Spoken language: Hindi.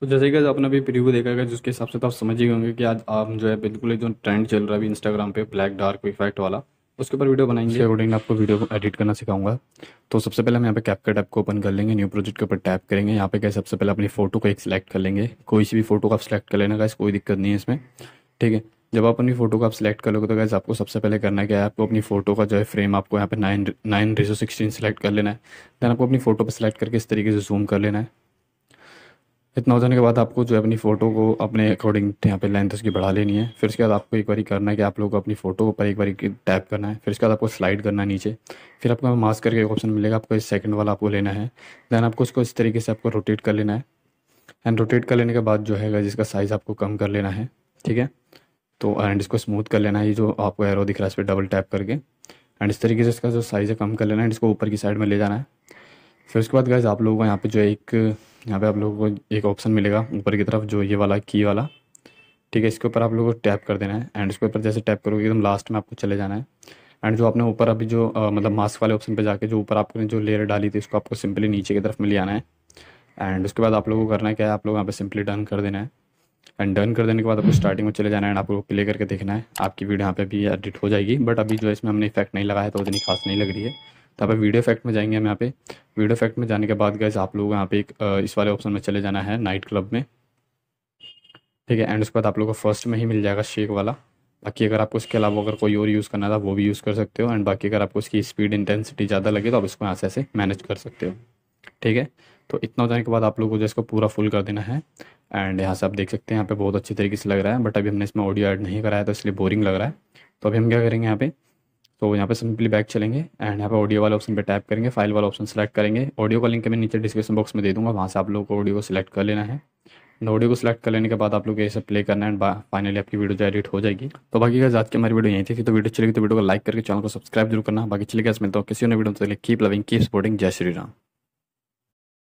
तो जैसे कि आपने अभी प्रीव्यू देखा है जिसके हिसाब से तो आप समझ ही होंगे कि आज आप जो है बिल्कुल जो ट्रेंड चल रहा है अभी इंस्टाग्राम पे ब्लैक डार्क इफेक्ट वाला उसके ऊपर वीडियो बनाएंगे अकॉर्डिंग आपको वीडियो को एडिट करना सिखाऊंगा तो सबसे पहले हम यहाँ पे कैपकट ऐप को ओपन कर लेंगे न्यू प्रोजेक्ट के ऊपर टैप करेंगे यहाँ पे क्या सबसे पहले अपनी फोटो को एक सिलेक्ट कर लेंगे कोई सी भी फोटो को आप सिलेक्ट कर लेना गाइस कोई दिक्कत नहीं है इसमें ठीक है जब आप अपनी फोटो को आप सिलेक्ट कर लोगे तो गैस आपको सबसे पहले करना क्या है आपको अपनी फोटो का जो है फ्रेम आपको यहाँ पे नाइन नाइन रेजो सिक्सटीन सेलेक्ट कर लेना है देन आपको अपनी फोटो पर सिलेक्ट करके इस तरीके से जूम कर लेना है इतना हो जाने के बाद आपको जो है अपनी फ़ोटो को अपने अकॉर्डिंग यहाँ पे लेंथ उसकी बढ़ा लेनी है फिर उसके बाद आपको एक बारी करना है कि आप लोगों को अपनी फ़ोटो ऊपर एक बारी टैप करना है फिर उसके बाद आपको स्लाइड करना है नीचे फिर आपको मास्क करके एक ऑप्शन मिलेगा आपको इस सेकंड वाला आपको लेना है दैन आपको उसको इस तरीके से आपको रोटेट कर लेना है एंड रोटेट कर लेने के बाद जो है जिसका साइज़ आपको कम कर लेना है ठीक है तो एंड इसको स्मूथ कर लेना है ये जो आपको एरो दिख रहा है इस पर डबल टैप करके एंड इस तरीके से इसका जो साइज़ है कम कर लेना है इसको ऊपर की साइड में ले जाना है फिर उसके बाद गैस आप लोगों को यहाँ पे जो एक यहाँ पे आप लोगों को एक ऑप्शन मिलेगा ऊपर की तरफ जो ये वाला की वाला ठीक है इसके ऊपर आप लोगों को टैप कर देना है एंड इसके ऊपर जैसे टैप करोगे एकदम लास्ट में आपको चले जाना है एंड जो आपने ऊपर अभी जो आ, मतलब मास्क वाले ऑप्शन पे जाके जो ऊपर आपने जो लेयर डाली थी उसको आपको सिंपली नीचे की तरफ में ले आना है एंड उसके बाद आप लोगों को करना क्या है आप लोग यहाँ पे सिंपली डन कर देना है एंड डन कर देने के बाद आपको स्टार्टिंग में चले जाना है एंड आपको प्ले करके देखना है आपकी वीडियो यहाँ पे भी एडिट हो जाएगी बट अभी जो इसमें हमने इफेक्ट नहीं लगाया तो उतनी खास नहीं लग रही है तो आप वीडियो इफेक्ट में जाएंगे हम यहाँ पे वीडियो इफेक्ट में जाने के बाद गैस आप लोगों को यहाँ पे एक इस वाले ऑप्शन में चले जाना है नाइट क्लब में ठीक है एंड उसके बाद आप लोगों को फर्स्ट में ही मिल जाएगा शेक वाला बाकी अगर आपको इसके अलावा अगर कोई और यूज़ करना था वो भी यूज़ कर सकते हो एंड बाकी अगर आपको इसकी स्पीड इंटेंसिटी ज़्यादा लगे तो आप इसको यहाँ से ऐसे मैनेज कर सकते हो ठीक है तो इतना हो जाने के बाद आप लोगों को इसको पूरा फुल कर देना है एंड यहाँ से आप देख सकते हैं यहाँ पे बहुत अच्छी तरीके से लग रहा है बट अभी हमने इसमें ऑडियो ऐड नहीं कराया तो इसलिए बोरिंग लग रहा है तो अभी हम क्या करेंगे यहाँ पे तो यहाँ पे सिंपली बैक चलेंगे एंड यहाँ पे ऑडियो वाले ऑप्शन पे टैप करेंगे फाइल वाला ऑप्शन सेलेक्ट करेंगे ऑडियो का लिंक मैं नीचे डिस्क्रिप्शन बॉक्स में दे दूंगा वहाँ से आप लोग को ऑडियो को सिलेक्ट कर लेना है ऑडियो को सिलेक्ट कर लेने के बाद आप लोग ऐसे प्ले करना है एंड फाइनली आपकी वीडियो जो एडिट हो जाएगी तो बाकी आज की हमारी वीडियो यहीं थी तो वीडियो चलेगी तो वीडियो को लाइक करके चैनल को सब्सक्राइब जरूर करना बाकी चलेगा मिलता हूँ किसी ने video keep loving keep supporting जय श्री राम